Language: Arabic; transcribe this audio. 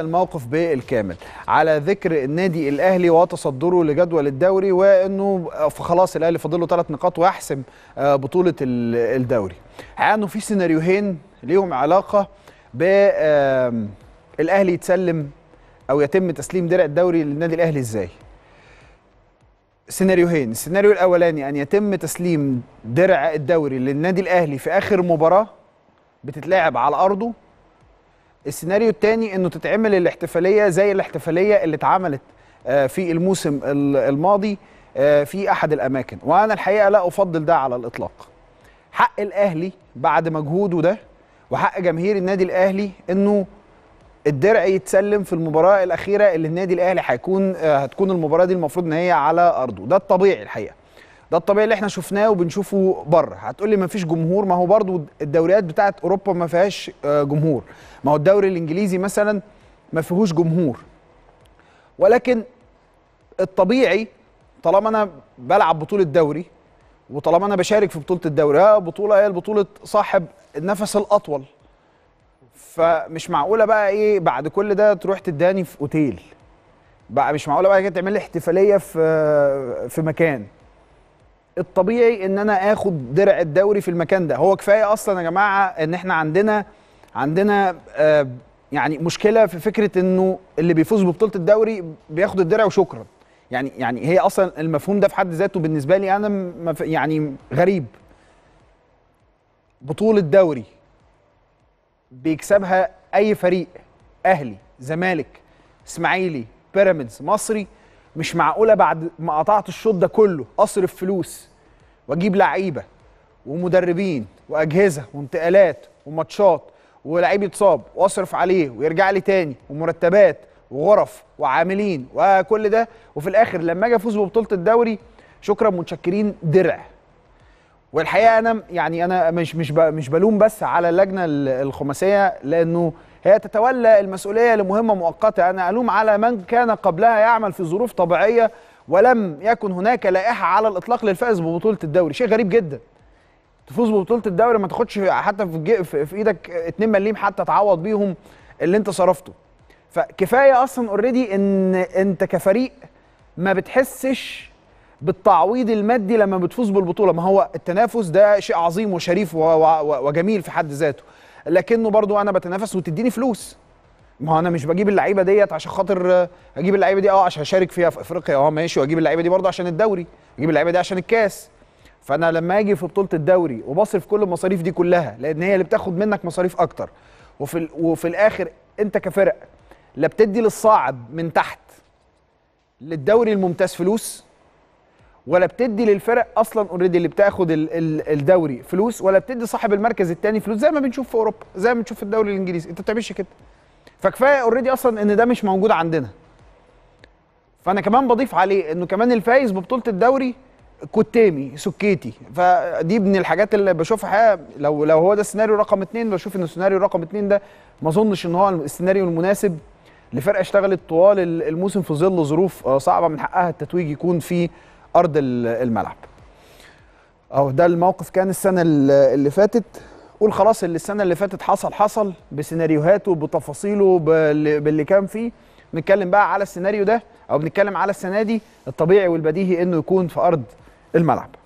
الموقف بالكامل على ذكر النادي الاهلي وتصدره لجدول الدوري وانه خلاص الاهلي فاضل له ثلاث نقاط ويحسم آه، بطوله الدوري عانوا في سيناريوهين ليهم علاقه بالاهلي يتسلم او يتم تسليم درع الدوري للنادي الاهلي ازاي سيناريوهين السيناريو الاولاني ان يتم تسليم درع الدوري للنادي الاهلي في اخر مباراه بتتلعب على ارضه السيناريو الثاني انه تتعمل الاحتفاليه زي الاحتفاليه اللي اتعملت آه، في الموسم الماضي آه، في احد الاماكن وانا الحقيقه لا افضل ده على الاطلاق حق الاهلي بعد مجهوده ده وحق جماهير النادي الاهلي انه الدرع يتسلم في المباراه الاخيره اللي النادي الاهلي هيكون آه، هتكون المباراه دي المفروض ان هي على ارضه ده الطبيعي الحقيقه ده الطبيعي اللي احنا شفناه وبنشوفه بره هتقول لي ما فيش جمهور ما هو برضو الدوريات بتاعه اوروبا ما فيهاش آه، جمهور ما هو الدوري الانجليزي مثلا ما فيهوش جمهور ولكن الطبيعي طالما انا بلعب بطوله دوري وطالما انا بشارك في بطوله الدوري ها آه، بطوله هي بطوله صاحب النفس الاطول فمش معقوله بقى ايه بعد كل ده تروح تداني في اوتيل بقى مش معقوله بقى تعمل لي احتفاليه في آه، في مكان الطبيعي ان انا اخد درع الدوري في المكان ده هو كفايه اصلا يا جماعه ان احنا عندنا عندنا آه، يعني مشكله في فكره انه اللي بيفوز ببطوله الدوري بياخد الدرع وشكرا يعني يعني هي اصلا المفهوم ده في حد ذاته بالنسبه لي انا يعني غريب بطوله دوري بيكسبها اي فريق اهلي زمالك اسماعيلي بيراميدز مصري مش معقوله بعد ما قطعت الشوط ده كله اصرف فلوس واجيب لعيبه ومدربين واجهزه وانتقالات وماتشات ولعيب يتصاب واصرف عليه ويرجع لي تاني ومرتبات وغرف وعاملين وكل ده وفي الاخر لما اجي افوز ببطوله الدوري شكرا متشكرين درع والحقيقه انا يعني انا مش مش مش بلوم بس على اللجنه الخماسيه لانه هي تتولى المسؤولية لمهمة مؤقتة أنا ألوم على من كان قبلها يعمل في ظروف طبيعية ولم يكن هناك لائحة على الإطلاق للفائز ببطولة الدوري شيء غريب جدا تفوز ببطولة الدوري ما تاخدش حتى في, في إيدك 2 مليم حتى تعوض بيهم اللي أنت صرفته فكفاية أصلا اوريدي إن أنت كفريق ما بتحسش بالتعويض المادي لما بتفوز بالبطوله ما هو التنافس ده شيء عظيم وشريف وجميل في حد ذاته لكنه برضو انا بتنافس وتديني فلوس ما انا مش بجيب اللعيبه ديت عشان خاطر اجيب اللعيبه دي اه عشان اشارك فيها في افريقيا اه ماشي واجيب اللعيبه دي برضه عشان الدوري اجيب اللعيبه دي عشان الكاس فانا لما اجي في بطوله الدوري وبصرف كل المصاريف دي كلها لان هي اللي بتاخد منك مصاريف اكتر وفي وفي الاخر انت كفرق لا بتدي للصاعد من تحت للدوري الممتاز فلوس ولا بتدي للفرق اصلا اوريدي اللي بتاخد الدوري فلوس ولا بتدي صاحب المركز الثاني فلوس زي ما بنشوف في اوروبا زي ما بنشوف في الدوري الانجليزي انت ما بتعملش كده فكفايه اوريدي اصلا ان ده مش موجود عندنا فانا كمان بضيف عليه انه كمان الفايز ببطوله الدوري كتامي سكيتي فدي من الحاجات اللي بشوفها حقيقه لو لو هو ده السيناريو رقم اثنين بشوف ان السيناريو رقم اثنين ده ما اظنش ان هو السيناريو المناسب لفرقه اشتغلت طوال الموسم في ظل ظروف آه، صعبه من حقها التتويج يكون في ارض الملعب اهو ده الموقف كان السنه اللي فاتت قول خلاص اللي السنه اللي فاتت حصل حصل بسيناريوهاته بتفاصيله باللي كان فيه نتكلم بقى على السيناريو ده او بنتكلم على السنه دي الطبيعي والبديهي انه يكون في ارض الملعب